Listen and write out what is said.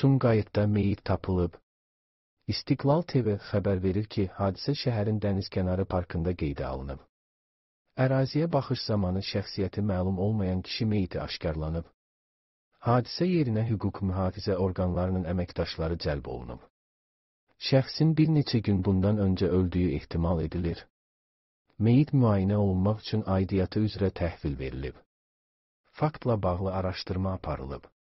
Sumqayıtda meyit tapılıb. İstiqlal TV xəbər verir ki, hadisə şəhərin dənizkənarı parkında qeydə alınıb. Əraziyə baxış zamanı şəxsiyyəti məlum olmayan kişi meyiti aşkarlanıb. Hadisə yerinə hüquq mühafizə orqanlarının əməkdaşları cəlb olunub. Şəxsin bir neçə gün bundan öncə öldüyü ehtimal edilir. Meyit müayinə olunmaq üçün aidiyyatı üzrə təhvil verilib. Faktla bağlı araşdırma aparılıb.